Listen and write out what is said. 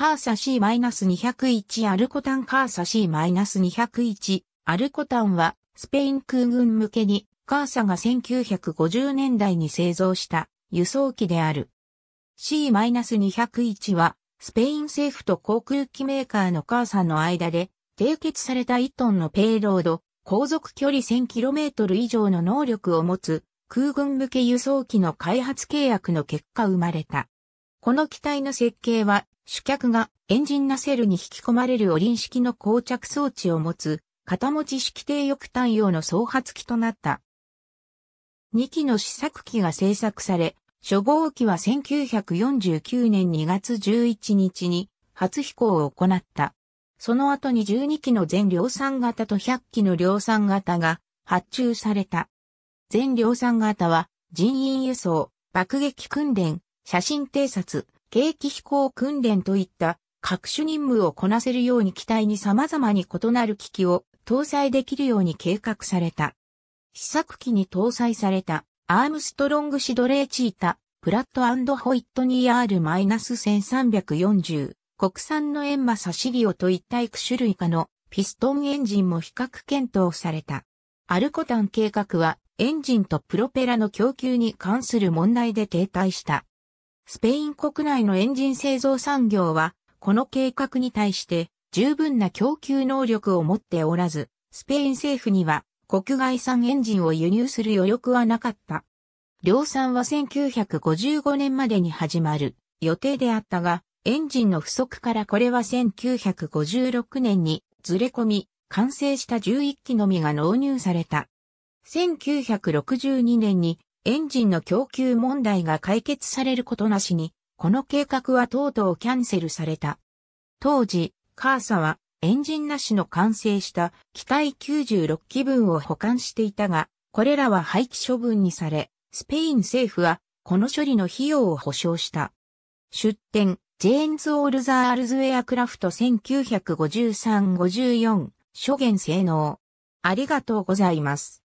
カーサ C-201 アルコタンカーサ C-201 アルコタンはスペイン空軍向けにカーサが1950年代に製造した輸送機である。C-201 はスペイン政府と航空機メーカーのカーサの間で締結された1トンのペイロード、航続距離 1000km 以上の能力を持つ空軍向け輸送機の開発契約の結果生まれた。この機体の設計は主脚がエンジンナセルに引き込まれるオリン式の膠着装置を持つ、片持ち式低翼単用の総発機となった。2機の試作機が製作され、初号機は1949年2月11日に初飛行を行った。その後に12機の全量産型と100機の量産型が発注された。全量産型は人員輸送、爆撃訓練、写真偵察、景気飛行訓練といった各種任務をこなせるように機体に様々に異なる機器を搭載できるように計画された。試作機に搭載されたアームストロングシドレーチータ、プラットホイットニー R-1340、国産のエンマサシリオといった幾種類かのピストンエンジンも比較検討された。アルコタン計画はエンジンとプロペラの供給に関する問題で停滞した。スペイン国内のエンジン製造産業は、この計画に対して十分な供給能力を持っておらず、スペイン政府には国外産エンジンを輸入する余力はなかった。量産は1955年までに始まる予定であったが、エンジンの不足からこれは1956年にずれ込み、完成した11機のみが納入された。1962年にエンジンの供給問題が解決されることなしに、この計画はとうとうキャンセルされた。当時、カーサはエンジンなしの完成した機体96機分を保管していたが、これらは廃棄処分にされ、スペイン政府はこの処理の費用を保証した。出展、ジェーンズ・オールザー・アルズ・エアクラフト1953-54、初言性能。ありがとうございます。